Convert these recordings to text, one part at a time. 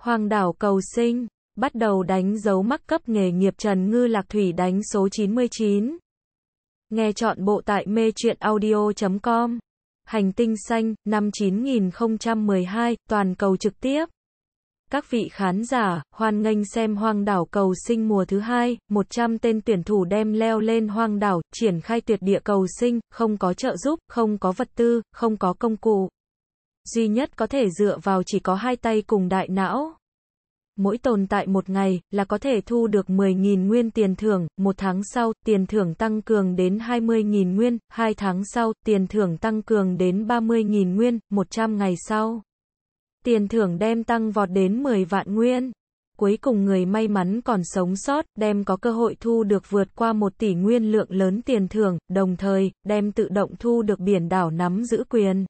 Hoàng đảo cầu sinh, bắt đầu đánh dấu mắc cấp nghề nghiệp Trần Ngư Lạc Thủy đánh số 99. Nghe chọn bộ tại mê truyện audio.com. Hành tinh xanh, năm 9012, toàn cầu trực tiếp. Các vị khán giả, hoan nghênh xem Hoang đảo cầu sinh mùa thứ hai, 100 tên tuyển thủ đem leo lên hoang đảo, triển khai tuyệt địa cầu sinh, không có trợ giúp, không có vật tư, không có công cụ duy nhất có thể dựa vào chỉ có hai tay cùng đại não. Mỗi tồn tại một ngày là có thể thu được 10.000 nguyên tiền thưởng, một tháng sau, tiền thưởng tăng cường đến 20.000 nguyên, hai tháng sau, tiền thưởng tăng cường đến 30.000 nguyên, 100 ngày sau. Tiền thưởng đem tăng vọt đến 10 vạn nguyên. Cuối cùng người may mắn còn sống sót, đem có cơ hội thu được vượt qua một tỷ nguyên lượng lớn tiền thưởng, đồng thời, đem tự động thu được biển đảo nắm giữ quyền.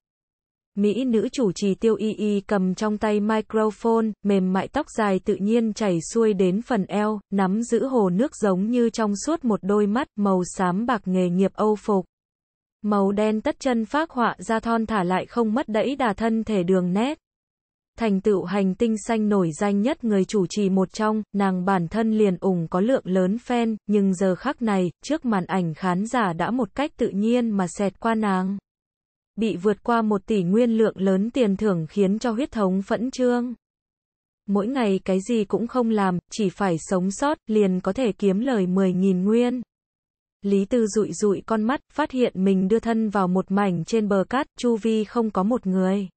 Mỹ nữ chủ trì tiêu y y cầm trong tay microphone, mềm mại tóc dài tự nhiên chảy xuôi đến phần eo, nắm giữ hồ nước giống như trong suốt một đôi mắt, màu xám bạc nghề nghiệp âu phục. Màu đen tất chân phác họa ra thon thả lại không mất đẫy đà thân thể đường nét. Thành tựu hành tinh xanh nổi danh nhất người chủ trì một trong, nàng bản thân liền ủng có lượng lớn fan, nhưng giờ khắc này, trước màn ảnh khán giả đã một cách tự nhiên mà xẹt qua nàng bị vượt qua một tỷ nguyên lượng lớn tiền thưởng khiến cho huyết thống phẫn trương. Mỗi ngày cái gì cũng không làm, chỉ phải sống sót, liền có thể kiếm lời 10.000 nguyên. Lý Tư rụi rụi con mắt, phát hiện mình đưa thân vào một mảnh trên bờ cát, chu vi không có một người.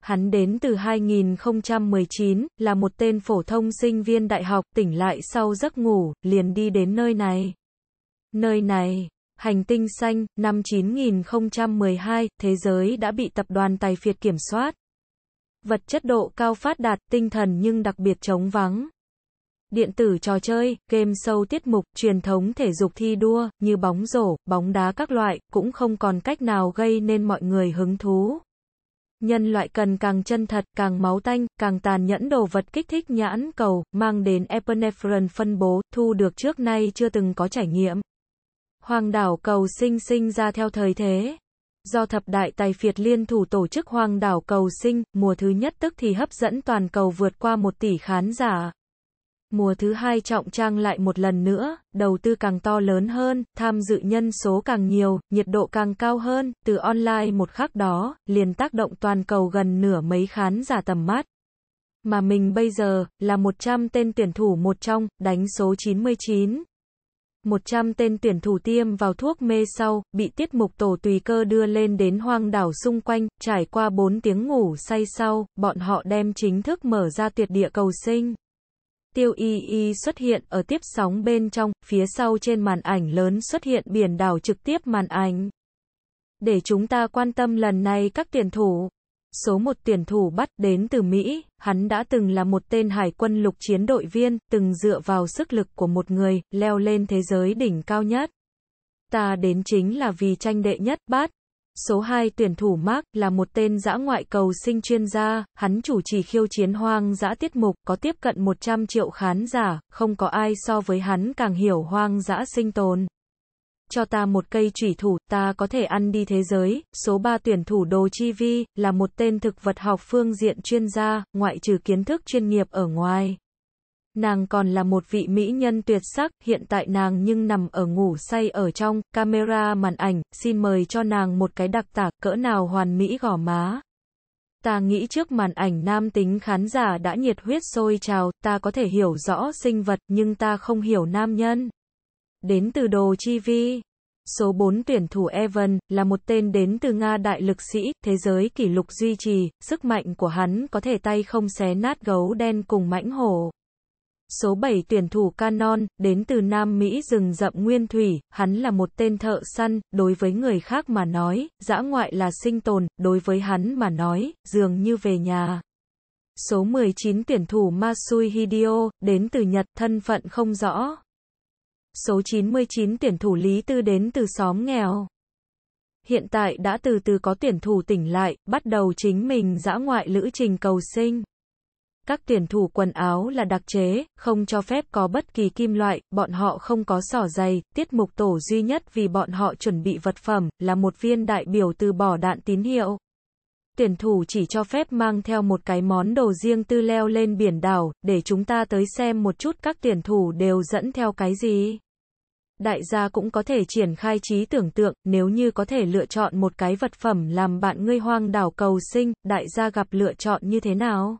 Hắn đến từ 2019, là một tên phổ thông sinh viên đại học, tỉnh lại sau giấc ngủ, liền đi đến nơi này. Nơi này, Hành tinh xanh, năm 9012, thế giới đã bị tập đoàn tài phiệt kiểm soát. Vật chất độ cao phát đạt, tinh thần nhưng đặc biệt trống vắng. Điện tử trò chơi, game sâu tiết mục, truyền thống thể dục thi đua, như bóng rổ, bóng đá các loại, cũng không còn cách nào gây nên mọi người hứng thú. Nhân loại cần càng chân thật, càng máu tanh, càng tàn nhẫn đồ vật kích thích nhãn cầu, mang đến epinephrine phân bố, thu được trước nay chưa từng có trải nghiệm. Hoàng đảo cầu sinh sinh ra theo thời thế. Do thập đại tài phiệt liên thủ tổ chức Hoàng đảo cầu sinh, mùa thứ nhất tức thì hấp dẫn toàn cầu vượt qua một tỷ khán giả. Mùa thứ hai trọng trang lại một lần nữa, đầu tư càng to lớn hơn, tham dự nhân số càng nhiều, nhiệt độ càng cao hơn, từ online một khắc đó, liền tác động toàn cầu gần nửa mấy khán giả tầm mắt. Mà mình bây giờ, là 100 tên tuyển thủ một trong, đánh số 99, 100 tên tuyển thủ tiêm vào thuốc mê sau, bị tiết mục tổ tùy cơ đưa lên đến hoang đảo xung quanh, trải qua 4 tiếng ngủ say sau, bọn họ đem chính thức mở ra tuyệt địa cầu sinh. Tiêu Y Y xuất hiện ở tiếp sóng bên trong, phía sau trên màn ảnh lớn xuất hiện biển đảo trực tiếp màn ảnh. Để chúng ta quan tâm lần này các tuyển thủ. Số một tuyển thủ bắt đến từ Mỹ, hắn đã từng là một tên hải quân lục chiến đội viên, từng dựa vào sức lực của một người, leo lên thế giới đỉnh cao nhất. Ta đến chính là vì tranh đệ nhất bát. Số 2 tuyển thủ Mark là một tên dã ngoại cầu sinh chuyên gia, hắn chủ trì khiêu chiến hoang dã tiết mục, có tiếp cận 100 triệu khán giả, không có ai so với hắn càng hiểu hoang dã sinh tồn cho ta một cây chủy thủ, ta có thể ăn đi thế giới. Số 3 tuyển thủ Đồ Chi Vi, là một tên thực vật học phương diện chuyên gia, ngoại trừ kiến thức chuyên nghiệp ở ngoài. Nàng còn là một vị mỹ nhân tuyệt sắc, hiện tại nàng nhưng nằm ở ngủ say ở trong, camera màn ảnh, xin mời cho nàng một cái đặc tả, cỡ nào hoàn mỹ gò má. Ta nghĩ trước màn ảnh nam tính khán giả đã nhiệt huyết sôi trào, ta có thể hiểu rõ sinh vật, nhưng ta không hiểu nam nhân đến từ Đồ Chi Vi. Số 4 tuyển thủ Evan là một tên đến từ Nga đại lực sĩ, thế giới kỷ lục duy trì, sức mạnh của hắn có thể tay không xé nát gấu đen cùng mãnh hổ. Số 7 tuyển thủ Canon, đến từ Nam Mỹ rừng rậm nguyên thủy, hắn là một tên thợ săn, đối với người khác mà nói, dã ngoại là sinh tồn, đối với hắn mà nói, dường như về nhà. Số 19 tuyển thủ Masui Hideo, đến từ Nhật, thân phận không rõ, Số 99 tuyển thủ Lý Tư đến từ xóm nghèo. Hiện tại đã từ từ có tuyển thủ tỉnh lại, bắt đầu chính mình dã ngoại lữ trình cầu sinh. Các tuyển thủ quần áo là đặc chế, không cho phép có bất kỳ kim loại, bọn họ không có sỏ giày, tiết mục tổ duy nhất vì bọn họ chuẩn bị vật phẩm, là một viên đại biểu từ bỏ đạn tín hiệu. Tuyển thủ chỉ cho phép mang theo một cái món đồ riêng tư leo lên biển đảo, để chúng ta tới xem một chút các tuyển thủ đều dẫn theo cái gì đại gia cũng có thể triển khai trí tưởng tượng, nếu như có thể lựa chọn một cái vật phẩm làm bạn ngươi hoang đảo cầu sinh, đại gia gặp lựa chọn như thế nào?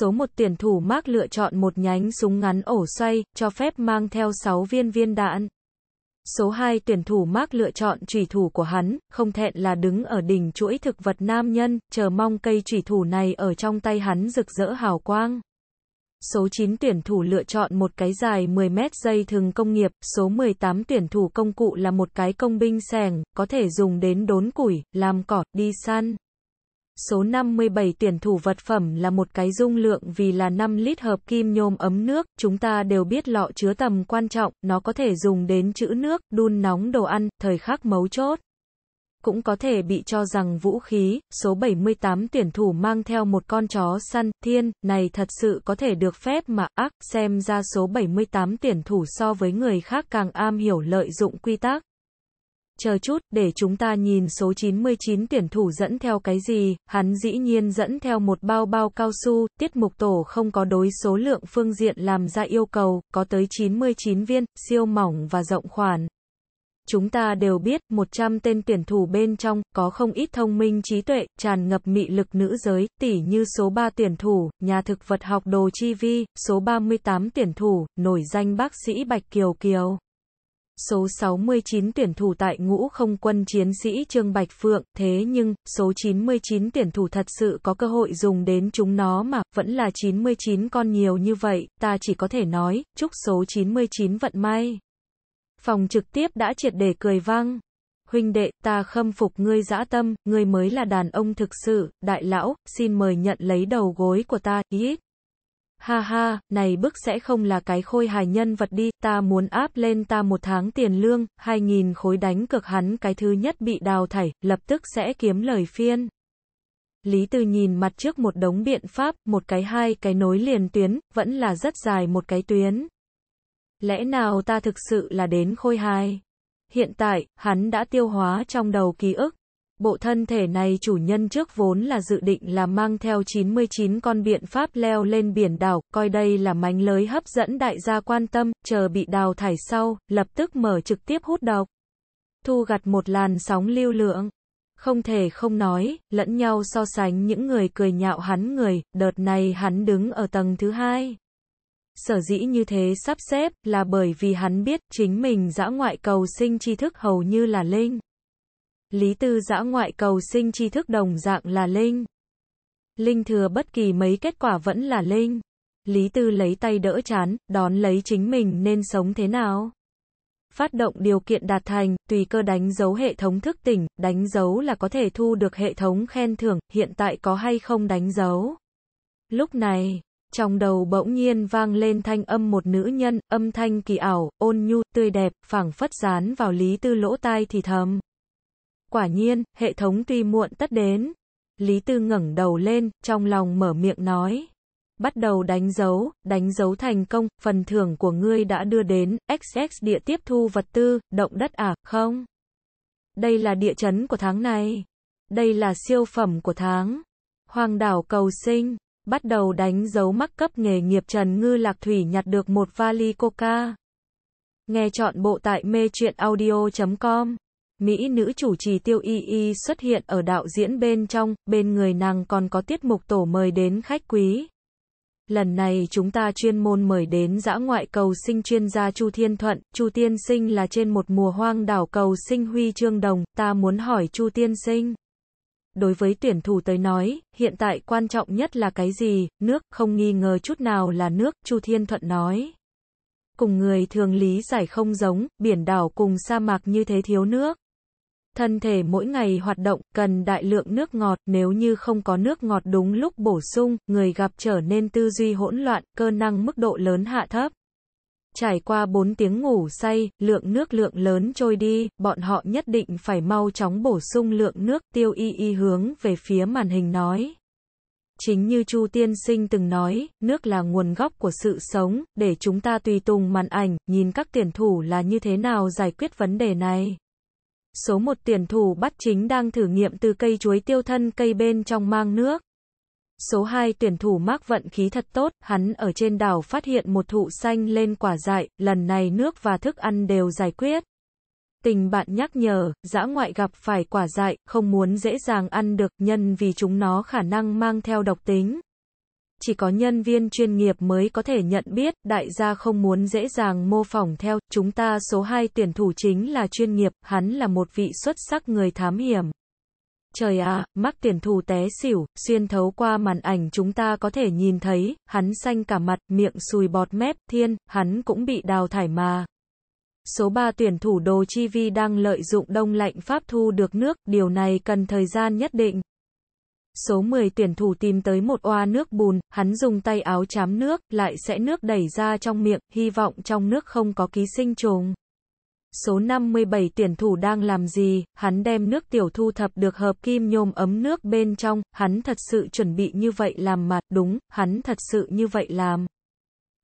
Số 1 tuyển thủ Mark lựa chọn một nhánh súng ngắn ổ xoay, cho phép mang theo 6 viên viên đạn. Số 2 tuyển thủ Mark lựa chọn chủy thủ của hắn, không thẹn là đứng ở đỉnh chuỗi thực vật nam nhân, chờ mong cây chủy thủ này ở trong tay hắn rực rỡ hào quang. Số 9 tuyển thủ lựa chọn một cái dài 10 mét dây thừng công nghiệp, số 18 tuyển thủ công cụ là một cái công binh sẻng, có thể dùng đến đốn củi, làm cỏ, đi săn. Số 57 tuyển thủ vật phẩm là một cái dung lượng vì là 5 lít hợp kim nhôm ấm nước, chúng ta đều biết lọ chứa tầm quan trọng, nó có thể dùng đến chữ nước, đun nóng đồ ăn, thời khắc mấu chốt cũng có thể bị cho rằng vũ khí, số 78 tuyển thủ mang theo một con chó săn, thiên, này thật sự có thể được phép mà, ác, xem ra số 78 tuyển thủ so với người khác càng am hiểu lợi dụng quy tắc. Chờ chút, để chúng ta nhìn số 99 tuyển thủ dẫn theo cái gì, hắn dĩ nhiên dẫn theo một bao bao cao su, tiết mục tổ không có đối số lượng phương diện làm ra yêu cầu, có tới 99 viên, siêu mỏng và rộng khoản. Chúng ta đều biết, 100 tên tuyển thủ bên trong, có không ít thông minh trí tuệ, tràn ngập mị lực nữ giới, tỷ như số 3 tuyển thủ, nhà thực vật học Đồ Chi Vi, số 38 tuyển thủ, nổi danh bác sĩ Bạch Kiều Kiều. Số 69 tuyển thủ tại ngũ không quân chiến sĩ Trương Bạch Phượng, thế nhưng, số 99 tuyển thủ thật sự có cơ hội dùng đến chúng nó mà, vẫn là 99 con nhiều như vậy, ta chỉ có thể nói, chúc số 99 vận may. Phòng trực tiếp đã triệt để cười vang. Huynh đệ, ta khâm phục ngươi dã tâm, ngươi mới là đàn ông thực sự, đại lão, xin mời nhận lấy đầu gối của ta, ý ít. Ha ha, này bức sẽ không là cái khôi hài nhân vật đi, ta muốn áp lên ta một tháng tiền lương, hai nghìn khối đánh cực hắn cái thứ nhất bị đào thải, lập tức sẽ kiếm lời phiên. Lý Từ nhìn mặt trước một đống biện pháp, một cái hai cái nối liền tuyến, vẫn là rất dài một cái tuyến. Lẽ nào ta thực sự là đến khôi hài? Hiện tại, hắn đã tiêu hóa trong đầu ký ức. Bộ thân thể này chủ nhân trước vốn là dự định là mang theo 99 con biện pháp leo lên biển đảo, coi đây là mánh lới hấp dẫn đại gia quan tâm, chờ bị đào thải sau, lập tức mở trực tiếp hút độc. Thu gặt một làn sóng lưu lượng. Không thể không nói, lẫn nhau so sánh những người cười nhạo hắn người, đợt này hắn đứng ở tầng thứ hai sở dĩ như thế sắp xếp là bởi vì hắn biết chính mình dã ngoại cầu sinh tri thức hầu như là linh. Lý tư dã ngoại cầu sinh tri thức đồng dạng là linh. Linh thừa bất kỳ mấy kết quả vẫn là linh. Lý tư lấy tay đỡ chán, đón lấy chính mình nên sống thế nào. Phát động điều kiện đạt thành, tùy cơ đánh dấu hệ thống thức tỉnh, đánh dấu là có thể thu được hệ thống khen thưởng, hiện tại có hay không đánh dấu. Lúc này, trong đầu bỗng nhiên vang lên thanh âm một nữ nhân, âm thanh kỳ ảo, ôn nhu, tươi đẹp, phảng phất dán vào Lý Tư lỗ tai thì thầm. Quả nhiên, hệ thống tuy muộn tất đến. Lý Tư ngẩng đầu lên, trong lòng mở miệng nói. Bắt đầu đánh dấu, đánh dấu thành công, phần thưởng của ngươi đã đưa đến, XX địa tiếp thu vật tư, động đất à, không? Đây là địa chấn của tháng này. Đây là siêu phẩm của tháng. Hoàng đảo cầu sinh bắt đầu đánh dấu mắc cấp nghề nghiệp Trần Ngư Lạc Thủy nhặt được một vali coca. Nghe chọn bộ tại mê truyện audio.com. Mỹ nữ chủ trì Tiêu Y Y xuất hiện ở đạo diễn bên trong, bên người nàng còn có tiết mục tổ mời đến khách quý. Lần này chúng ta chuyên môn mời đến dã ngoại cầu sinh chuyên gia Chu Thiên Thuận, Chu Tiên Sinh là trên một mùa hoang đảo cầu sinh huy chương đồng, ta muốn hỏi Chu Tiên Sinh. Đối với tuyển thủ tới nói, hiện tại quan trọng nhất là cái gì, nước, không nghi ngờ chút nào là nước, Chu Thiên Thuận nói. Cùng người thường lý giải không giống, biển đảo cùng sa mạc như thế thiếu nước. Thân thể mỗi ngày hoạt động, cần đại lượng nước ngọt, nếu như không có nước ngọt đúng lúc bổ sung, người gặp trở nên tư duy hỗn loạn, cơ năng mức độ lớn hạ thấp. Trải qua 4 tiếng ngủ say, lượng nước lượng lớn trôi đi, bọn họ nhất định phải mau chóng bổ sung lượng nước tiêu y y hướng về phía màn hình nói. Chính như Chu Tiên Sinh từng nói, nước là nguồn gốc của sự sống, để chúng ta tùy tùng màn ảnh, nhìn các tiền thủ là như thế nào giải quyết vấn đề này. Số một tiền thủ bắt chính đang thử nghiệm từ cây chuối tiêu thân cây bên trong mang nước. Số 2 tuyển thủ Mark vận khí thật tốt, hắn ở trên đảo phát hiện một thụ xanh lên quả dại, lần này nước và thức ăn đều giải quyết. Tình bạn nhắc nhở, dã ngoại gặp phải quả dại, không muốn dễ dàng ăn được nhân vì chúng nó khả năng mang theo độc tính. Chỉ có nhân viên chuyên nghiệp mới có thể nhận biết, đại gia không muốn dễ dàng mô phỏng theo, chúng ta số 2 tuyển thủ chính là chuyên nghiệp, hắn là một vị xuất sắc người thám hiểm. Trời ạ, à, mắc tiền thù té xỉu, xuyên thấu qua màn ảnh chúng ta có thể nhìn thấy, hắn xanh cả mặt, miệng sùi bọt mép, thiên, hắn cũng bị đào thải mà. Số 3 tuyển thủ Đồ Chi Vi đang lợi dụng đông lạnh Pháp thu được nước, điều này cần thời gian nhất định. Số 10 tuyển thủ tìm tới một oa nước bùn, hắn dùng tay áo chám nước, lại sẽ nước đẩy ra trong miệng, hy vọng trong nước không có ký sinh trùng. Số 57 tuyển thủ đang làm gì, hắn đem nước tiểu thu thập được hợp kim nhôm ấm nước bên trong, hắn thật sự chuẩn bị như vậy làm mặt đúng, hắn thật sự như vậy làm.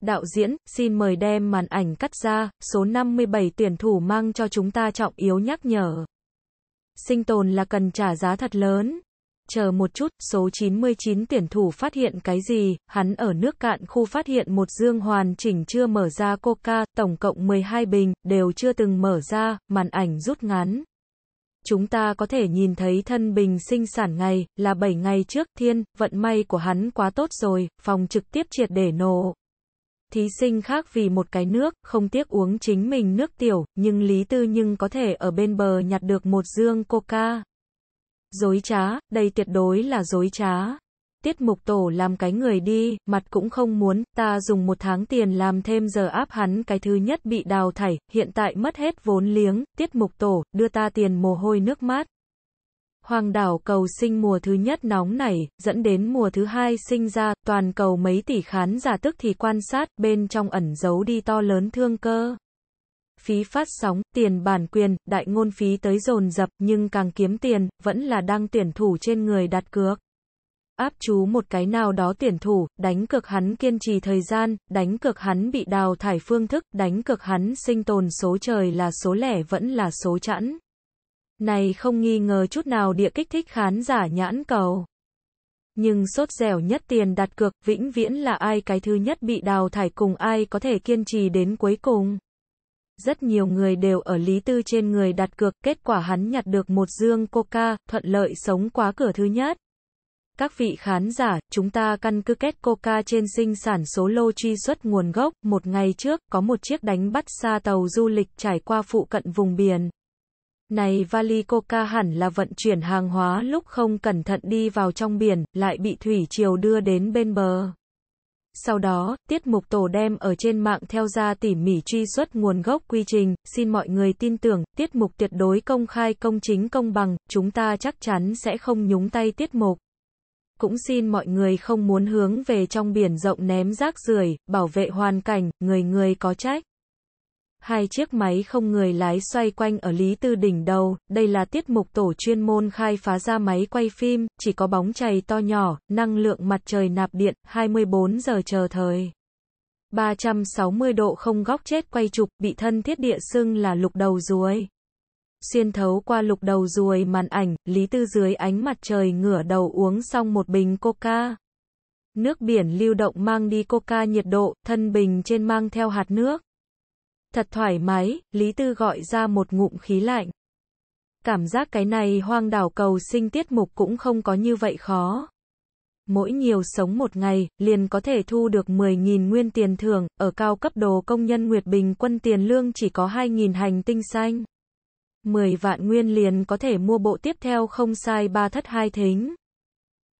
Đạo diễn, xin mời đem màn ảnh cắt ra, số 57 tuyển thủ mang cho chúng ta trọng yếu nhắc nhở. Sinh tồn là cần trả giá thật lớn chờ một chút, số 99 tuyển thủ phát hiện cái gì, hắn ở nước cạn khu phát hiện một dương hoàn chỉnh chưa mở ra coca, tổng cộng 12 bình, đều chưa từng mở ra, màn ảnh rút ngắn. Chúng ta có thể nhìn thấy thân bình sinh sản ngày, là 7 ngày trước, thiên, vận may của hắn quá tốt rồi, phòng trực tiếp triệt để nổ. Thí sinh khác vì một cái nước, không tiếc uống chính mình nước tiểu, nhưng Lý Tư Nhưng có thể ở bên bờ nhặt được một dương coca. Dối trá, đây tuyệt đối là dối trá. Tiết mục tổ làm cái người đi, mặt cũng không muốn, ta dùng một tháng tiền làm thêm giờ áp hắn cái thứ nhất bị đào thải, hiện tại mất hết vốn liếng, tiết mục tổ, đưa ta tiền mồ hôi nước mát. Hoàng đảo cầu sinh mùa thứ nhất nóng nảy, dẫn đến mùa thứ hai sinh ra, toàn cầu mấy tỷ khán giả tức thì quan sát, bên trong ẩn giấu đi to lớn thương cơ phí phát sóng, tiền bản quyền, đại ngôn phí tới dồn dập nhưng càng kiếm tiền, vẫn là đang tuyển thủ trên người đặt cược. Áp chú một cái nào đó tiền thủ, đánh cược hắn kiên trì thời gian, đánh cược hắn bị đào thải phương thức, đánh cược hắn sinh tồn số trời là số lẻ vẫn là số chẵn. Này không nghi ngờ chút nào địa kích thích khán giả nhãn cầu. Nhưng sốt dẻo nhất tiền đặt cược vĩnh viễn là ai cái thứ nhất bị đào thải cùng ai có thể kiên trì đến cuối cùng. Rất nhiều người đều ở Lý Tư trên người đặt cược, kết quả hắn nhặt được một dương coca, thuận lợi sống quá cửa thứ nhất. Các vị khán giả, chúng ta căn cứ kết coca trên sinh sản số lô truy xuất nguồn gốc, một ngày trước, có một chiếc đánh bắt xa tàu du lịch trải qua phụ cận vùng biển. Này vali coca hẳn là vận chuyển hàng hóa lúc không cẩn thận đi vào trong biển, lại bị thủy triều đưa đến bên bờ. Sau đó, tiết mục tổ đem ở trên mạng theo ra tỉ mỉ truy xuất nguồn gốc quy trình, xin mọi người tin tưởng, tiết mục tuyệt đối công khai công chính công bằng, chúng ta chắc chắn sẽ không nhúng tay tiết mục. Cũng xin mọi người không muốn hướng về trong biển rộng ném rác rưởi, bảo vệ hoàn cảnh, người người có trách. Hai chiếc máy không người lái xoay quanh ở Lý Tư đỉnh đầu, đây là tiết mục tổ chuyên môn khai phá ra máy quay phim, chỉ có bóng chày to nhỏ, năng lượng mặt trời nạp điện, 24 giờ chờ thời. 360 độ không góc chết quay chụp, bị thân thiết địa xưng là lục đầu ruồi. Xuyên thấu qua lục đầu ruồi màn ảnh, Lý Tư dưới ánh mặt trời ngửa đầu uống xong một bình coca. Nước biển lưu động mang đi coca nhiệt độ, thân bình trên mang theo hạt nước. Thật thoải mái, Lý Tư gọi ra một ngụm khí lạnh. Cảm giác cái này hoang đảo cầu sinh tiết mục cũng không có như vậy khó. Mỗi nhiều sống một ngày, liền có thể thu được 10.000 nguyên tiền thưởng, ở cao cấp đồ công nhân Nguyệt Bình quân tiền lương chỉ có 2.000 hành tinh xanh. 10 vạn nguyên liền có thể mua bộ tiếp theo không sai ba thất hai thính.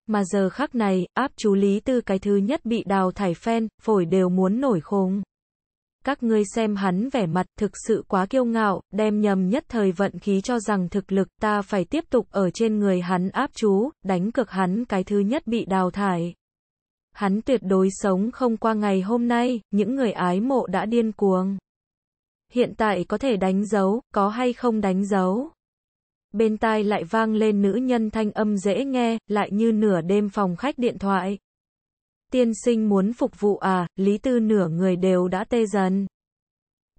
Mà giờ khắc này, áp chú Lý Tư cái thứ nhất bị đào thải phen, phổi đều muốn nổi khùng các ngươi xem hắn vẻ mặt thực sự quá kiêu ngạo, đem nhầm nhất thời vận khí cho rằng thực lực ta phải tiếp tục ở trên người hắn áp chú, đánh cực hắn cái thứ nhất bị đào thải. Hắn tuyệt đối sống không qua ngày hôm nay, những người ái mộ đã điên cuồng. Hiện tại có thể đánh dấu, có hay không đánh dấu. Bên tai lại vang lên nữ nhân thanh âm dễ nghe, lại như nửa đêm phòng khách điện thoại. Tiên sinh muốn phục vụ à, Lý Tư nửa người đều đã tê dần.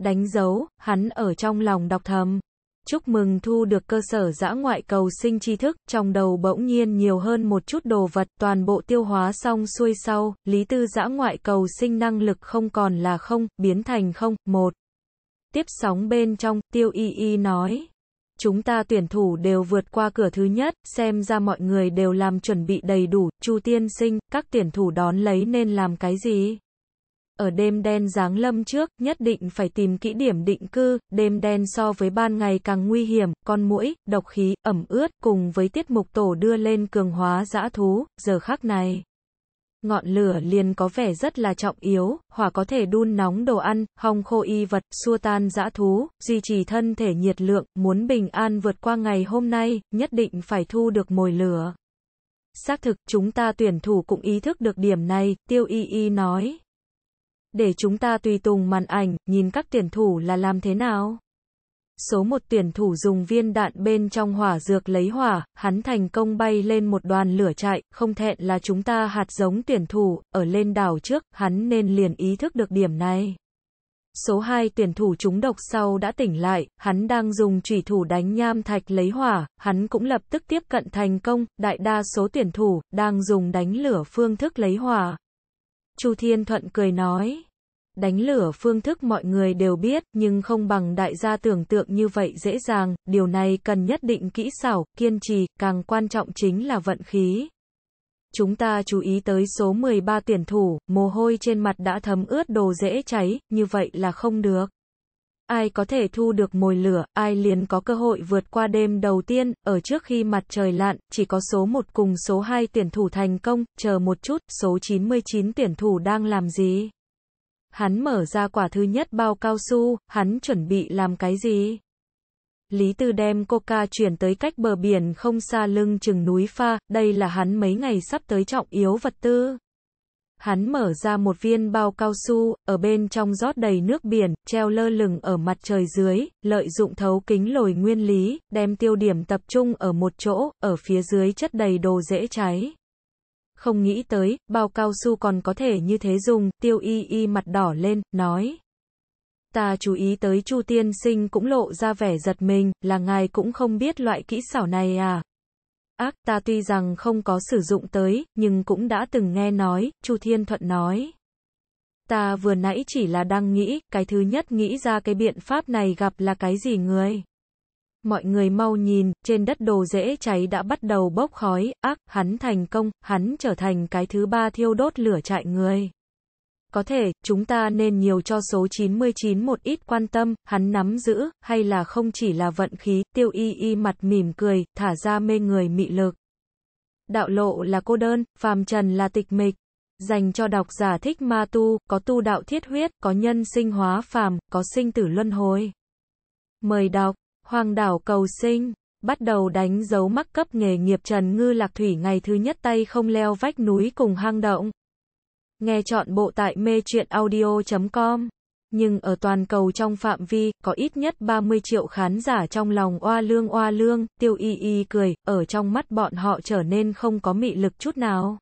Đánh dấu, hắn ở trong lòng đọc thầm. Chúc mừng thu được cơ sở giã ngoại cầu sinh tri thức, trong đầu bỗng nhiên nhiều hơn một chút đồ vật, toàn bộ tiêu hóa xong xuôi sau, lý tư giã ngoại cầu sinh năng lực không còn là không, biến thành không, một. Tiếp sóng bên trong, tiêu y y nói chúng ta tuyển thủ đều vượt qua cửa thứ nhất, xem ra mọi người đều làm chuẩn bị đầy đủ, Chu tiên sinh, các tuyển thủ đón lấy nên làm cái gì? Ở đêm đen giáng lâm trước, nhất định phải tìm kỹ điểm định cư, đêm đen so với ban ngày càng nguy hiểm, con mũi, độc khí, ẩm ướt, cùng với tiết mục tổ đưa lên cường hóa dã thú, giờ khác này. Ngọn lửa liền có vẻ rất là trọng yếu, hỏa có thể đun nóng đồ ăn, hong khô y vật, xua tan dã thú, duy trì thân thể nhiệt lượng, muốn bình an vượt qua ngày hôm nay, nhất định phải thu được mồi lửa. Xác thực, chúng ta tuyển thủ cũng ý thức được điểm này, tiêu y y nói. Để chúng ta tùy tùng màn ảnh, nhìn các tuyển thủ là làm thế nào? Số một tuyển thủ dùng viên đạn bên trong hỏa dược lấy hỏa, hắn thành công bay lên một đoàn lửa chạy, không thẹn là chúng ta hạt giống tuyển thủ, ở lên đảo trước, hắn nên liền ý thức được điểm này. Số 2 tuyển thủ trúng độc sau đã tỉnh lại, hắn đang dùng chủy thủ đánh nham thạch lấy hỏa, hắn cũng lập tức tiếp cận thành công, đại đa số tuyển thủ, đang dùng đánh lửa phương thức lấy hỏa. Chu Thiên Thuận cười nói đánh lửa phương thức mọi người đều biết, nhưng không bằng đại gia tưởng tượng như vậy dễ dàng, điều này cần nhất định kỹ xảo, kiên trì, càng quan trọng chính là vận khí. Chúng ta chú ý tới số 13 tuyển thủ, mồ hôi trên mặt đã thấm ướt đồ dễ cháy, như vậy là không được. Ai có thể thu được mồi lửa, ai liền có cơ hội vượt qua đêm đầu tiên, ở trước khi mặt trời lặn, chỉ có số 1 cùng số 2 tuyển thủ thành công, chờ một chút, số 99 tuyển thủ đang làm gì? Hắn mở ra quả thứ nhất bao cao su, hắn chuẩn bị làm cái gì? Lý Tư đem coca chuyển tới cách bờ biển không xa lưng chừng núi pha, đây là hắn mấy ngày sắp tới trọng yếu vật tư. Hắn mở ra một viên bao cao su, ở bên trong rót đầy nước biển, treo lơ lửng ở mặt trời dưới, lợi dụng thấu kính lồi nguyên lý, đem tiêu điểm tập trung ở một chỗ, ở phía dưới chất đầy đồ dễ cháy. Không nghĩ tới, bao cao su còn có thể như thế dùng, tiêu y y mặt đỏ lên, nói. Ta chú ý tới Chu Tiên Sinh cũng lộ ra vẻ giật mình, là ngài cũng không biết loại kỹ xảo này à. Ác ta tuy rằng không có sử dụng tới, nhưng cũng đã từng nghe nói, Chu Thiên Thuận nói. Ta vừa nãy chỉ là đang nghĩ, cái thứ nhất nghĩ ra cái biện pháp này gặp là cái gì người? Mọi người mau nhìn, trên đất đồ dễ cháy đã bắt đầu bốc khói, ác, hắn thành công, hắn trở thành cái thứ ba thiêu đốt lửa trại người. Có thể, chúng ta nên nhiều cho số 99 một ít quan tâm, hắn nắm giữ, hay là không chỉ là vận khí, tiêu y y mặt mỉm cười, thả ra mê người mị lực. Đạo lộ là cô đơn, phàm trần là tịch mịch. Dành cho đọc giả thích ma tu, có tu đạo thiết huyết, có nhân sinh hóa phàm, có sinh tử luân hồi. Mời đọc Hoàng đảo cầu sinh, bắt đầu đánh dấu mắc cấp nghề nghiệp Trần Ngư Lạc Thủy ngày thứ nhất tay không leo vách núi cùng hang động. Nghe chọn bộ tại mê truyện audio.com. Nhưng ở toàn cầu trong phạm vi, có ít nhất 30 triệu khán giả trong lòng oa lương oa lương, tiêu y y cười, ở trong mắt bọn họ trở nên không có mị lực chút nào.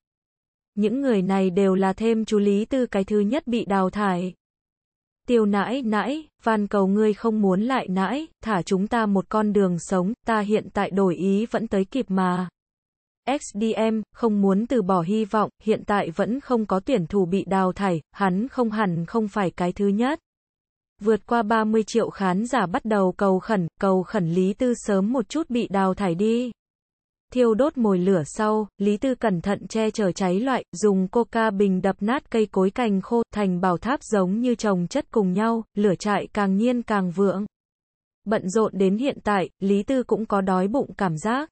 Những người này đều là thêm chú lý từ cái thứ nhất bị đào thải tiêu nãi nãi, van cầu ngươi không muốn lại nãi, thả chúng ta một con đường sống, ta hiện tại đổi ý vẫn tới kịp mà. XDM, không muốn từ bỏ hy vọng, hiện tại vẫn không có tuyển thủ bị đào thải, hắn không hẳn không phải cái thứ nhất. Vượt qua 30 triệu khán giả bắt đầu cầu khẩn, cầu khẩn Lý Tư sớm một chút bị đào thải đi thiêu đốt mồi lửa sau, Lý Tư cẩn thận che chở cháy loại, dùng coca bình đập nát cây cối cành khô, thành bảo tháp giống như trồng chất cùng nhau, lửa trại càng nhiên càng vượng. Bận rộn đến hiện tại, Lý Tư cũng có đói bụng cảm giác.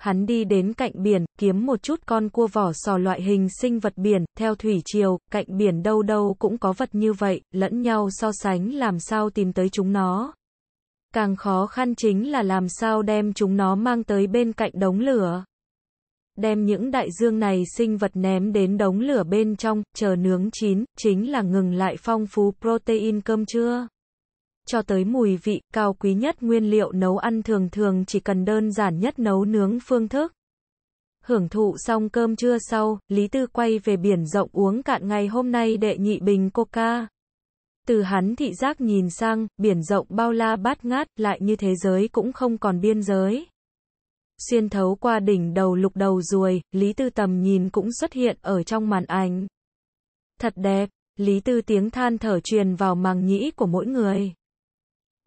Hắn đi đến cạnh biển, kiếm một chút con cua vỏ sò loại hình sinh vật biển, theo thủy triều, cạnh biển đâu đâu cũng có vật như vậy, lẫn nhau so sánh làm sao tìm tới chúng nó. Càng khó khăn chính là làm sao đem chúng nó mang tới bên cạnh đống lửa. Đem những đại dương này sinh vật ném đến đống lửa bên trong, chờ nướng chín, chính là ngừng lại phong phú protein cơm trưa. Cho tới mùi vị cao quý nhất nguyên liệu nấu ăn thường thường chỉ cần đơn giản nhất nấu nướng phương thức. Hưởng thụ xong cơm trưa sau, Lý Tư quay về biển rộng uống cạn ngày hôm nay đệ nhị bình coca. Từ hắn thị giác nhìn sang, biển rộng bao la bát ngát, lại như thế giới cũng không còn biên giới. Xuyên thấu qua đỉnh đầu lục đầu ruồi, Lý Tư tầm nhìn cũng xuất hiện ở trong màn ảnh. Thật đẹp, Lý Tư tiếng than thở truyền vào màng nhĩ của mỗi người.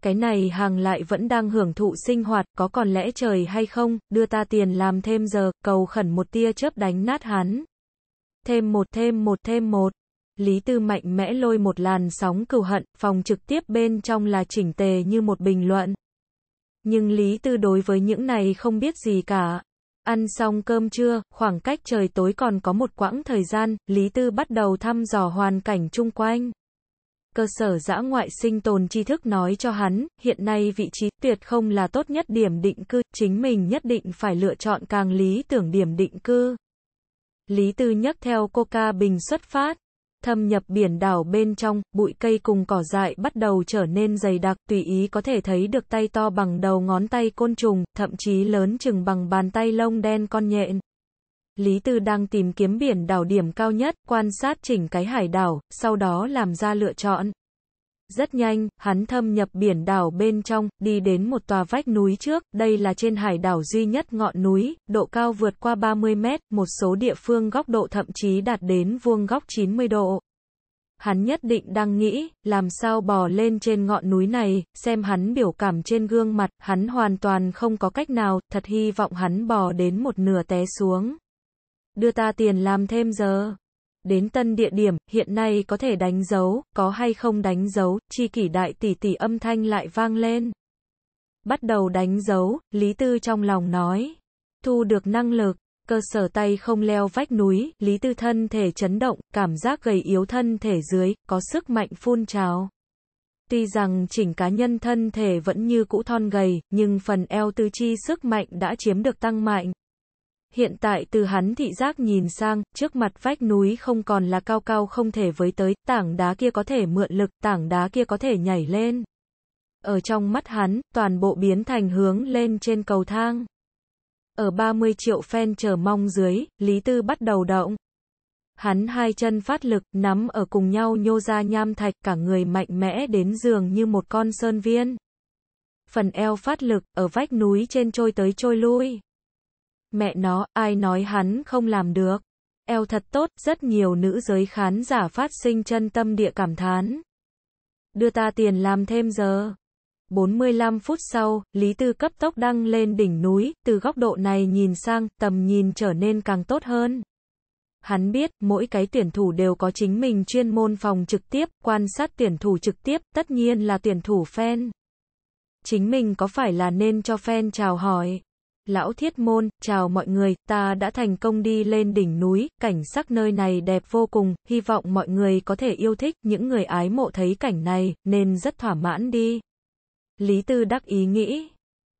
Cái này hàng lại vẫn đang hưởng thụ sinh hoạt, có còn lẽ trời hay không, đưa ta tiền làm thêm giờ, cầu khẩn một tia chớp đánh nát hắn. Thêm một thêm một thêm một. Lý Tư mạnh mẽ lôi một làn sóng cừu hận, phòng trực tiếp bên trong là chỉnh tề như một bình luận. Nhưng Lý Tư đối với những này không biết gì cả. Ăn xong cơm trưa, khoảng cách trời tối còn có một quãng thời gian, Lý Tư bắt đầu thăm dò hoàn cảnh chung quanh. Cơ sở giã ngoại sinh tồn tri thức nói cho hắn, hiện nay vị trí tuyệt không là tốt nhất điểm định cư, chính mình nhất định phải lựa chọn càng lý tưởng điểm định cư. Lý Tư nhấc theo coca bình xuất phát thâm nhập biển đảo bên trong, bụi cây cùng cỏ dại bắt đầu trở nên dày đặc, tùy ý có thể thấy được tay to bằng đầu ngón tay côn trùng, thậm chí lớn chừng bằng bàn tay lông đen con nhện. Lý Tư đang tìm kiếm biển đảo điểm cao nhất, quan sát chỉnh cái hải đảo, sau đó làm ra lựa chọn. Rất nhanh, hắn thâm nhập biển đảo bên trong, đi đến một tòa vách núi trước, đây là trên hải đảo duy nhất ngọn núi, độ cao vượt qua 30 mét, một số địa phương góc độ thậm chí đạt đến vuông góc 90 độ. Hắn nhất định đang nghĩ, làm sao bò lên trên ngọn núi này, xem hắn biểu cảm trên gương mặt, hắn hoàn toàn không có cách nào, thật hy vọng hắn bò đến một nửa té xuống. Đưa ta tiền làm thêm giờ. Đến tân địa điểm, hiện nay có thể đánh dấu, có hay không đánh dấu, chi kỷ đại tỷ tỷ âm thanh lại vang lên. Bắt đầu đánh dấu, Lý Tư trong lòng nói. Thu được năng lực, cơ sở tay không leo vách núi, Lý Tư thân thể chấn động, cảm giác gầy yếu thân thể dưới, có sức mạnh phun trào. Tuy rằng chỉnh cá nhân thân thể vẫn như cũ thon gầy, nhưng phần eo tư chi sức mạnh đã chiếm được tăng mạnh, Hiện tại từ hắn thị giác nhìn sang, trước mặt vách núi không còn là cao cao không thể với tới, tảng đá kia có thể mượn lực, tảng đá kia có thể nhảy lên. Ở trong mắt hắn, toàn bộ biến thành hướng lên trên cầu thang. Ở 30 triệu fan chờ mong dưới, Lý Tư bắt đầu động. Hắn hai chân phát lực, nắm ở cùng nhau nhô ra nham thạch, cả người mạnh mẽ đến giường như một con sơn viên. Phần eo phát lực, ở vách núi trên trôi tới trôi lui. Mẹ nó, ai nói hắn không làm được. Eo thật tốt, rất nhiều nữ giới khán giả phát sinh chân tâm địa cảm thán. Đưa ta tiền làm thêm giờ. 45 phút sau, Lý Tư cấp tốc đăng lên đỉnh núi, từ góc độ này nhìn sang, tầm nhìn trở nên càng tốt hơn. Hắn biết, mỗi cái tuyển thủ đều có chính mình chuyên môn phòng trực tiếp, quan sát tuyển thủ trực tiếp, tất nhiên là tuyển thủ fan. Chính mình có phải là nên cho fan chào hỏi? Lão Thiết Môn, chào mọi người, ta đã thành công đi lên đỉnh núi, cảnh sắc nơi này đẹp vô cùng, hy vọng mọi người có thể yêu thích, những người ái mộ thấy cảnh này, nên rất thỏa mãn đi. Lý Tư đắc ý nghĩ.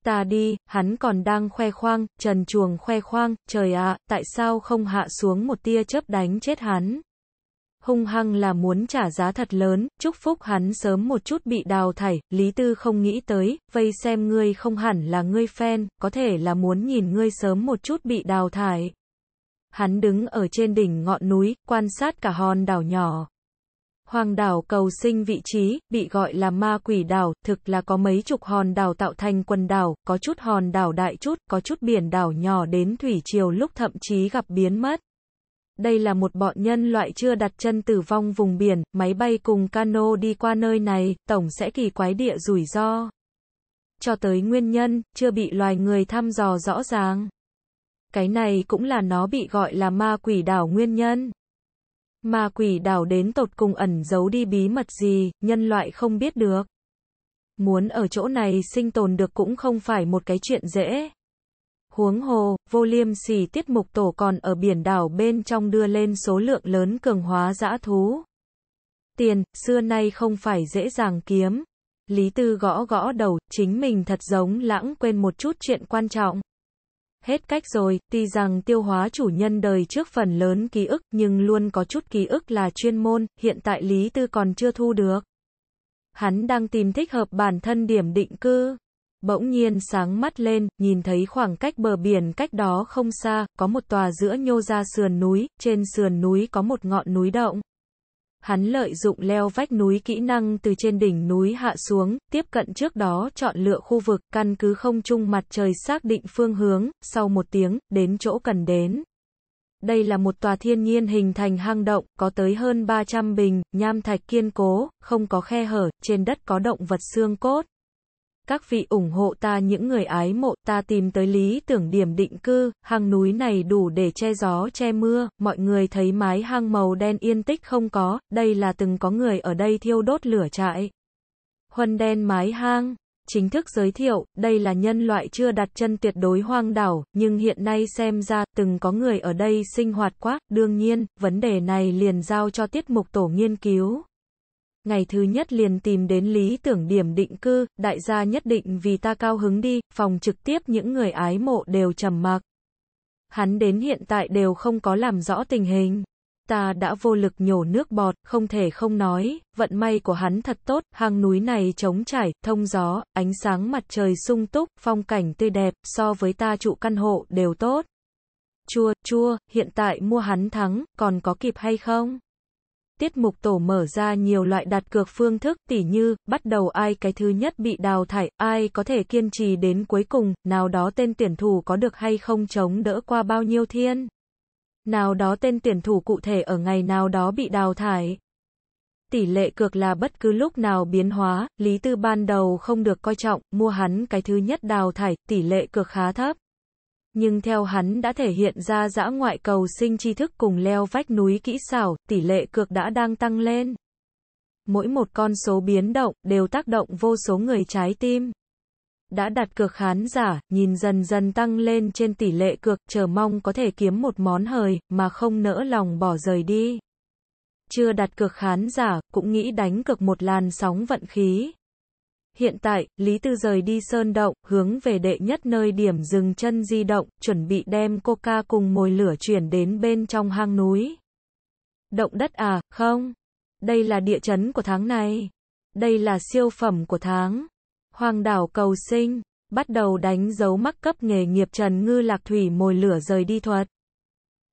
Ta đi, hắn còn đang khoe khoang, trần chuồng khoe khoang, trời ạ, tại sao không hạ xuống một tia chớp đánh chết hắn hung hăng là muốn trả giá thật lớn, chúc phúc hắn sớm một chút bị đào thải, Lý Tư không nghĩ tới, vây xem ngươi không hẳn là ngươi fan, có thể là muốn nhìn ngươi sớm một chút bị đào thải. Hắn đứng ở trên đỉnh ngọn núi, quan sát cả hòn đảo nhỏ. Hoàng đảo cầu sinh vị trí, bị gọi là ma quỷ đảo, thực là có mấy chục hòn đảo tạo thành quần đảo, có chút hòn đảo đại chút, có chút biển đảo nhỏ đến thủy triều lúc thậm chí gặp biến mất đây là một bọn nhân loại chưa đặt chân tử vong vùng biển, máy bay cùng cano đi qua nơi này, tổng sẽ kỳ quái địa rủi ro. Cho tới nguyên nhân, chưa bị loài người thăm dò rõ ràng. Cái này cũng là nó bị gọi là ma quỷ đảo nguyên nhân. Ma quỷ đảo đến tột cùng ẩn giấu đi bí mật gì, nhân loại không biết được. Muốn ở chỗ này sinh tồn được cũng không phải một cái chuyện dễ. Huống hồ, vô liêm sỉ tiết mục tổ còn ở biển đảo bên trong đưa lên số lượng lớn cường hóa dã thú. Tiền, xưa nay không phải dễ dàng kiếm. Lý Tư gõ gõ đầu, chính mình thật giống lãng quên một chút chuyện quan trọng. Hết cách rồi, tuy rằng tiêu hóa chủ nhân đời trước phần lớn ký ức nhưng luôn có chút ký ức là chuyên môn, hiện tại Lý Tư còn chưa thu được. Hắn đang tìm thích hợp bản thân điểm định cư bỗng nhiên sáng mắt lên, nhìn thấy khoảng cách bờ biển cách đó không xa, có một tòa giữa nhô ra sườn núi, trên sườn núi có một ngọn núi động. Hắn lợi dụng leo vách núi kỹ năng từ trên đỉnh núi hạ xuống, tiếp cận trước đó chọn lựa khu vực, căn cứ không trung mặt trời xác định phương hướng, sau một tiếng, đến chỗ cần đến. Đây là một tòa thiên nhiên hình thành hang động, có tới hơn 300 bình, nham thạch kiên cố, không có khe hở, trên đất có động vật xương cốt các vị ủng hộ ta những người ái mộ, ta tìm tới lý tưởng điểm định cư, hang núi này đủ để che gió che mưa, mọi người thấy mái hang màu đen yên tích không có, đây là từng có người ở đây thiêu đốt lửa trại. Huân đen mái hang Chính thức giới thiệu, đây là nhân loại chưa đặt chân tuyệt đối hoang đảo, nhưng hiện nay xem ra, từng có người ở đây sinh hoạt quá, đương nhiên, vấn đề này liền giao cho tiết mục tổ nghiên cứu. Ngày thứ nhất liền tìm đến lý tưởng điểm định cư, đại gia nhất định vì ta cao hứng đi, phòng trực tiếp những người ái mộ đều trầm mặc. Hắn đến hiện tại đều không có làm rõ tình hình. Ta đã vô lực nhổ nước bọt, không thể không nói, vận may của hắn thật tốt, hang núi này trống trải, thông gió, ánh sáng mặt trời sung túc, phong cảnh tươi đẹp, so với ta trụ căn hộ đều tốt. Chua, chua, hiện tại mua hắn thắng, còn có kịp hay không? tiết mục tổ mở ra nhiều loại đặt cược phương thức, tỉ như, bắt đầu ai cái thứ nhất bị đào thải, ai có thể kiên trì đến cuối cùng, nào đó tên tuyển thủ có được hay không chống đỡ qua bao nhiêu thiên. Nào đó tên tuyển thủ cụ thể ở ngày nào đó bị đào thải. Tỷ lệ cược là bất cứ lúc nào biến hóa, lý tư ban đầu không được coi trọng, mua hắn cái thứ nhất đào thải, tỷ lệ cược khá thấp nhưng theo hắn đã thể hiện ra dã ngoại cầu sinh tri thức cùng leo vách núi kỹ xảo, tỷ lệ cược đã đang tăng lên. Mỗi một con số biến động đều tác động vô số người trái tim. Đã đặt cược khán giả, nhìn dần dần tăng lên trên tỷ lệ cược, chờ mong có thể kiếm một món hời, mà không nỡ lòng bỏ rời đi. Chưa đặt cược khán giả, cũng nghĩ đánh cược một làn sóng vận khí, Hiện tại, Lý Tư rời đi sơn động, hướng về đệ nhất nơi điểm dừng chân di động, chuẩn bị đem coca cùng mồi lửa chuyển đến bên trong hang núi. Động đất à, không? Đây là địa chấn của tháng này. Đây là siêu phẩm của tháng. Hoàng đảo cầu sinh, bắt đầu đánh dấu mắc cấp nghề nghiệp Trần Ngư Lạc Thủy mồi lửa rời đi thuật.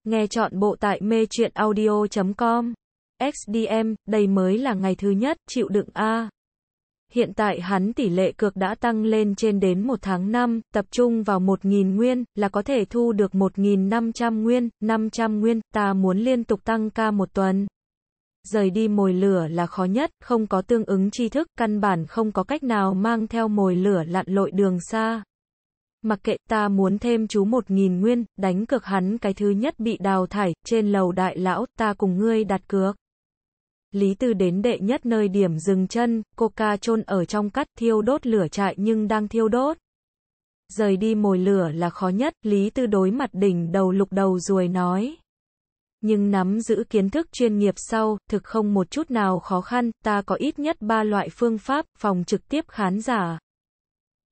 Nghe chọn bộ tại mê chuyện audio.com. XDM, đây mới là ngày thứ nhất, chịu đựng A hiện tại hắn tỷ lệ cược đã tăng lên trên đến 1 tháng 5, tập trung vào 1.000 nguyên, là có thể thu được 1.500 nguyên, 500 nguyên, ta muốn liên tục tăng ca một tuần. Rời đi mồi lửa là khó nhất, không có tương ứng tri thức, căn bản không có cách nào mang theo mồi lửa lặn lội đường xa. Mặc kệ ta muốn thêm chú 1.000 nguyên, đánh cược hắn cái thứ nhất bị đào thải, trên lầu đại lão, ta cùng ngươi đặt cược. Lý Tư đến đệ nhất nơi điểm dừng chân, coca chôn ở trong cắt thiêu đốt lửa trại nhưng đang thiêu đốt. Rời đi mồi lửa là khó nhất, Lý Tư đối mặt đỉnh đầu lục đầu ruồi nói. Nhưng nắm giữ kiến thức chuyên nghiệp sau, thực không một chút nào khó khăn, ta có ít nhất ba loại phương pháp, phòng trực tiếp khán giả,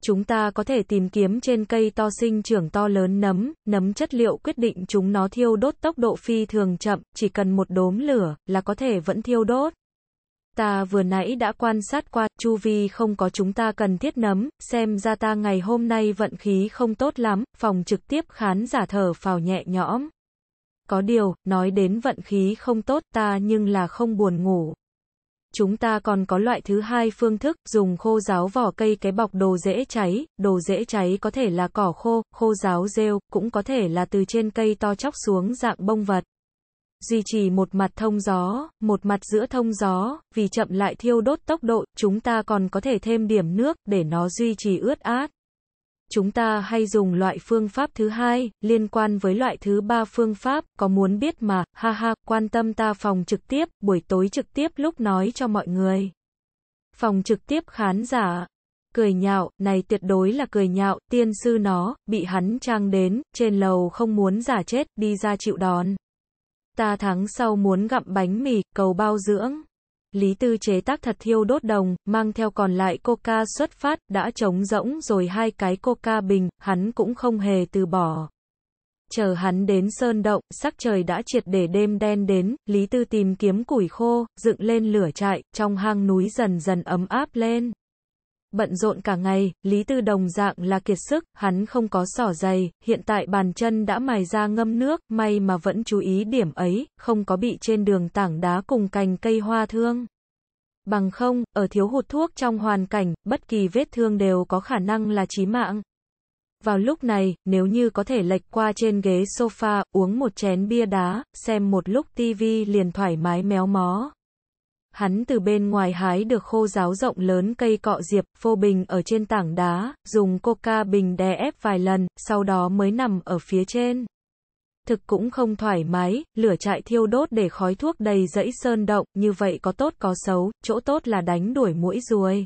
chúng ta có thể tìm kiếm trên cây to sinh trưởng to lớn nấm, nấm chất liệu quyết định chúng nó thiêu đốt tốc độ phi thường chậm, chỉ cần một đốm lửa là có thể vẫn thiêu đốt. Ta vừa nãy đã quan sát qua, chu vi không có chúng ta cần thiết nấm, xem ra ta ngày hôm nay vận khí không tốt lắm, phòng trực tiếp khán giả thở phào nhẹ nhõm. Có điều, nói đến vận khí không tốt ta nhưng là không buồn ngủ chúng ta còn có loại thứ hai phương thức, dùng khô giáo vỏ cây cái bọc đồ dễ cháy, đồ dễ cháy có thể là cỏ khô, khô giáo rêu, cũng có thể là từ trên cây to chóc xuống dạng bông vật. Duy trì một mặt thông gió, một mặt giữa thông gió, vì chậm lại thiêu đốt tốc độ, chúng ta còn có thể thêm điểm nước, để nó duy trì ướt át chúng ta hay dùng loại phương pháp thứ hai, liên quan với loại thứ ba phương pháp, có muốn biết mà, ha ha, quan tâm ta phòng trực tiếp, buổi tối trực tiếp lúc nói cho mọi người. Phòng trực tiếp khán giả, cười nhạo, này tuyệt đối là cười nhạo, tiên sư nó, bị hắn trang đến, trên lầu không muốn giả chết, đi ra chịu đòn. Ta thắng sau muốn gặm bánh mì, cầu bao dưỡng. Lý Tư chế tác thật thiêu đốt đồng, mang theo còn lại coca xuất phát, đã trống rỗng rồi hai cái coca bình, hắn cũng không hề từ bỏ. Chờ hắn đến sơn động, sắc trời đã triệt để đêm đen đến, Lý Tư tìm kiếm củi khô, dựng lên lửa trại, trong hang núi dần dần ấm áp lên bận rộn cả ngày, Lý Tư đồng dạng là kiệt sức, hắn không có sỏ dày hiện tại bàn chân đã mài ra ngâm nước, may mà vẫn chú ý điểm ấy, không có bị trên đường tảng đá cùng cành cây hoa thương. Bằng không, ở thiếu hụt thuốc trong hoàn cảnh, bất kỳ vết thương đều có khả năng là chí mạng. Vào lúc này, nếu như có thể lệch qua trên ghế sofa, uống một chén bia đá, xem một lúc tivi liền thoải mái méo mó hắn từ bên ngoài hái được khô giáo rộng lớn cây cọ diệp, phô bình ở trên tảng đá, dùng coca bình đè ép vài lần, sau đó mới nằm ở phía trên. Thực cũng không thoải mái, lửa trại thiêu đốt để khói thuốc đầy dãy sơn động, như vậy có tốt có xấu, chỗ tốt là đánh đuổi mũi ruồi.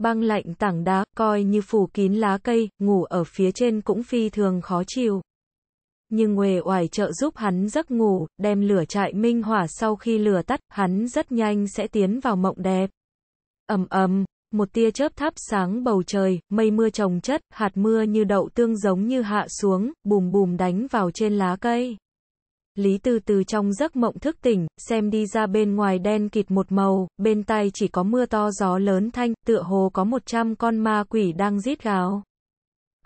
Băng lạnh tảng đá, coi như phủ kín lá cây, ngủ ở phía trên cũng phi thường khó chịu nhưng Nguề Oải trợ giúp hắn giấc ngủ, đem lửa trại minh hỏa sau khi lửa tắt, hắn rất nhanh sẽ tiến vào mộng đẹp. Ầm ầm, một tia chớp thắp sáng bầu trời, mây mưa trồng chất, hạt mưa như đậu tương giống như hạ xuống, bùm bùm đánh vào trên lá cây. Lý từ từ trong giấc mộng thức tỉnh, xem đi ra bên ngoài đen kịt một màu, bên tay chỉ có mưa to gió lớn thanh, tựa hồ có một trăm con ma quỷ đang rít gào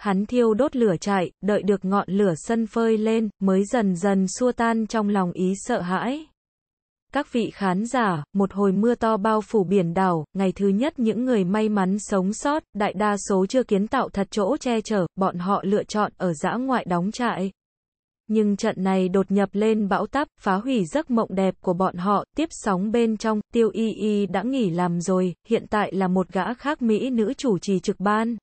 hắn thiêu đốt lửa chạy, đợi được ngọn lửa sân phơi lên, mới dần dần xua tan trong lòng ý sợ hãi. Các vị khán giả, một hồi mưa to bao phủ biển đảo, ngày thứ nhất những người may mắn sống sót, đại đa số chưa kiến tạo thật chỗ che chở, bọn họ lựa chọn ở dã ngoại đóng trại. Nhưng trận này đột nhập lên bão táp, phá hủy giấc mộng đẹp của bọn họ, tiếp sóng bên trong, tiêu y y đã nghỉ làm rồi, hiện tại là một gã khác Mỹ nữ chủ trì trực ban.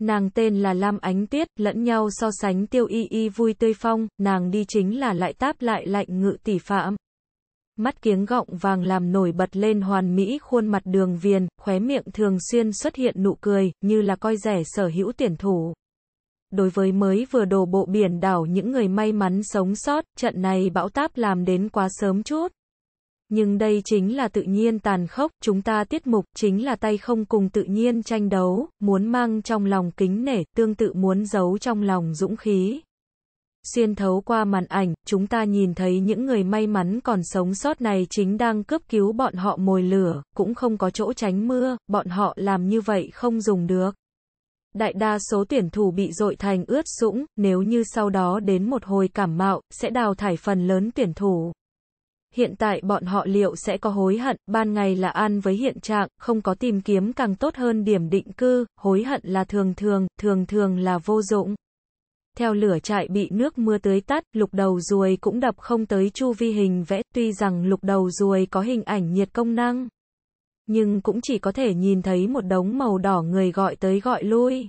Nàng tên là Lam Ánh Tiết, lẫn nhau so sánh tiêu y y vui tươi phong, nàng đi chính là lại táp lại lạnh ngự tỷ phạm. Mắt kiếng gọng vàng làm nổi bật lên hoàn mỹ khuôn mặt đường viền, khóe miệng thường xuyên xuất hiện nụ cười, như là coi rẻ sở hữu tiền thủ. Đối với mới vừa đổ bộ biển đảo những người may mắn sống sót, trận này bão táp làm đến quá sớm chút. Nhưng đây chính là tự nhiên tàn khốc, chúng ta tiết mục chính là tay không cùng tự nhiên tranh đấu, muốn mang trong lòng kính nể, tương tự muốn giấu trong lòng dũng khí. Xuyên thấu qua màn ảnh, chúng ta nhìn thấy những người may mắn còn sống sót này chính đang cướp cứu bọn họ mồi lửa, cũng không có chỗ tránh mưa, bọn họ làm như vậy không dùng được. Đại đa số tuyển thủ bị dội thành ướt sũng, nếu như sau đó đến một hồi cảm mạo, sẽ đào thải phần lớn tuyển thủ hiện tại bọn họ liệu sẽ có hối hận, ban ngày là an với hiện trạng, không có tìm kiếm càng tốt hơn điểm định cư, hối hận là thường thường, thường thường là vô dụng. Theo lửa trại bị nước mưa tưới tắt, lục đầu ruồi cũng đập không tới chu vi hình vẽ, tuy rằng lục đầu ruồi có hình ảnh nhiệt công năng, nhưng cũng chỉ có thể nhìn thấy một đống màu đỏ người gọi tới gọi lui.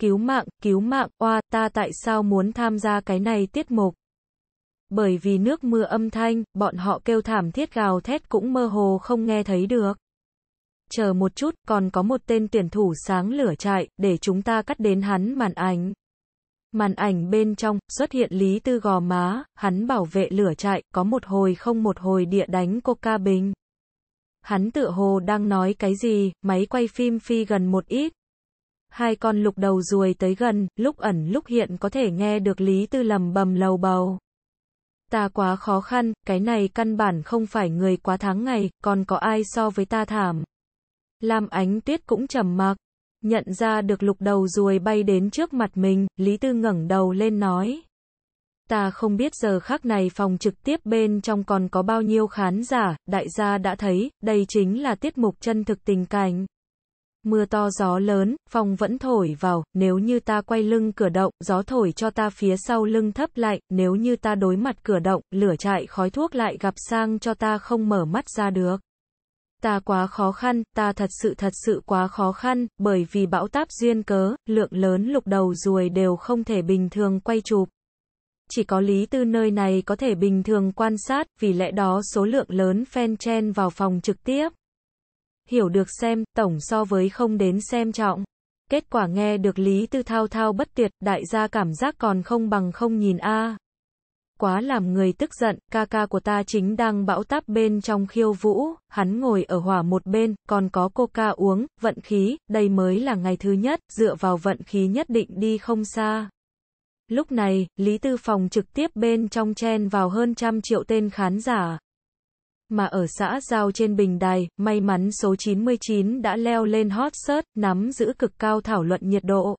Cứu mạng, cứu mạng, oa, ta tại sao muốn tham gia cái này tiết mục? bởi vì nước mưa âm thanh, bọn họ kêu thảm thiết gào thét cũng mơ hồ không nghe thấy được. Chờ một chút, còn có một tên tuyển thủ sáng lửa chạy, để chúng ta cắt đến hắn màn ảnh. Màn ảnh bên trong, xuất hiện Lý Tư gò má, hắn bảo vệ lửa chạy, có một hồi không một hồi địa đánh cô ca bình. Hắn tựa hồ đang nói cái gì, máy quay phim phi gần một ít. Hai con lục đầu ruồi tới gần, lúc ẩn lúc hiện có thể nghe được Lý Tư lầm bầm lầu bầu ta quá khó khăn, cái này căn bản không phải người quá tháng ngày, còn có ai so với ta thảm. Lam ánh tuyết cũng trầm mặc, nhận ra được lục đầu ruồi bay đến trước mặt mình, Lý Tư ngẩng đầu lên nói. Ta không biết giờ khắc này phòng trực tiếp bên trong còn có bao nhiêu khán giả, đại gia đã thấy, đây chính là tiết mục chân thực tình cảnh mưa to gió lớn, phòng vẫn thổi vào, nếu như ta quay lưng cửa động, gió thổi cho ta phía sau lưng thấp lại, nếu như ta đối mặt cửa động, lửa chạy khói thuốc lại gặp sang cho ta không mở mắt ra được. Ta quá khó khăn, ta thật sự thật sự quá khó khăn, bởi vì bão táp duyên cớ, lượng lớn lục đầu ruồi đều không thể bình thường quay chụp. Chỉ có lý tư nơi này có thể bình thường quan sát, vì lẽ đó số lượng lớn fan chen vào phòng trực tiếp hiểu được xem, tổng so với không đến xem trọng. Kết quả nghe được Lý Tư thao thao bất tuyệt, đại gia cảm giác còn không bằng không nhìn a. Quá làm người tức giận, ca ca của ta chính đang bão táp bên trong khiêu vũ, hắn ngồi ở hỏa một bên, còn có coca uống, vận khí, đây mới là ngày thứ nhất, dựa vào vận khí nhất định đi không xa. Lúc này, Lý Tư Phòng trực tiếp bên trong chen vào hơn trăm triệu tên khán giả, mà ở xã Giao trên bình đài, may mắn số 99 đã leo lên hot search, nắm giữ cực cao thảo luận nhiệt độ.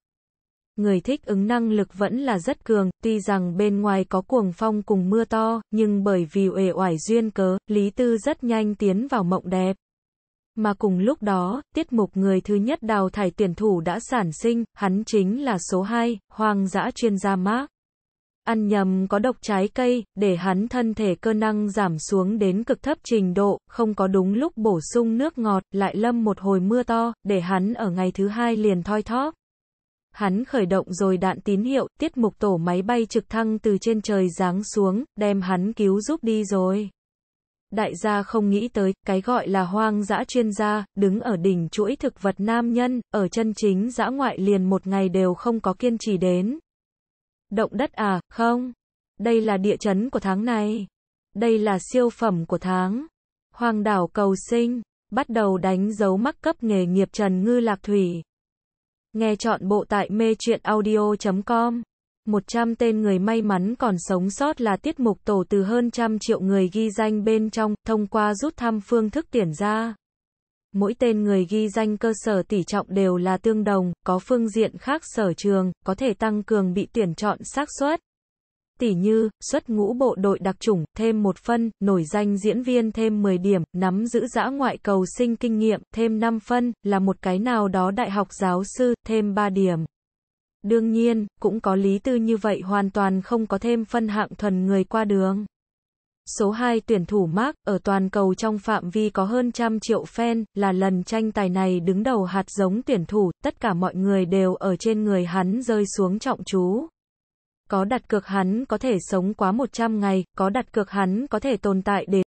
Người thích ứng năng lực vẫn là rất cường, tuy rằng bên ngoài có cuồng phong cùng mưa to, nhưng bởi vì uể oải duyên cớ, Lý Tư rất nhanh tiến vào mộng đẹp. Mà cùng lúc đó, tiết mục người thứ nhất đào thải tuyển thủ đã sản sinh, hắn chính là số 2, hoang dã chuyên gia Mark ăn nhầm có độc trái cây, để hắn thân thể cơ năng giảm xuống đến cực thấp trình độ, không có đúng lúc bổ sung nước ngọt, lại lâm một hồi mưa to, để hắn ở ngày thứ hai liền thoi thóp. Hắn khởi động rồi đạn tín hiệu, tiết mục tổ máy bay trực thăng từ trên trời giáng xuống, đem hắn cứu giúp đi rồi. Đại gia không nghĩ tới, cái gọi là hoang dã chuyên gia, đứng ở đỉnh chuỗi thực vật nam nhân, ở chân chính dã ngoại liền một ngày đều không có kiên trì đến. Động đất à, không. Đây là địa chấn của tháng này. Đây là siêu phẩm của tháng. Hoàng đảo cầu sinh, bắt đầu đánh dấu mắc cấp nghề nghiệp Trần Ngư Lạc Thủy. Nghe chọn bộ tại mê truyện audio.com. 100 tên người may mắn còn sống sót là tiết mục tổ từ hơn trăm triệu người ghi danh bên trong, thông qua rút thăm phương thức tiền ra mỗi tên người ghi danh cơ sở tỷ trọng đều là tương đồng, có phương diện khác sở trường, có thể tăng cường bị tuyển chọn xác suất. Tỷ như, xuất ngũ bộ đội đặc chủng, thêm một phân, nổi danh diễn viên thêm 10 điểm, nắm giữ giã ngoại cầu sinh kinh nghiệm, thêm 5 phân, là một cái nào đó đại học giáo sư, thêm 3 điểm. Đương nhiên, cũng có lý tư như vậy hoàn toàn không có thêm phân hạng thuần người qua đường. Số 2 tuyển thủ Mark ở toàn cầu trong phạm vi có hơn trăm triệu fan, là lần tranh tài này đứng đầu hạt giống tuyển thủ, tất cả mọi người đều ở trên người hắn rơi xuống trọng chú. Có đặt cược hắn có thể sống quá 100 ngày, có đặt cược hắn có thể tồn tại đến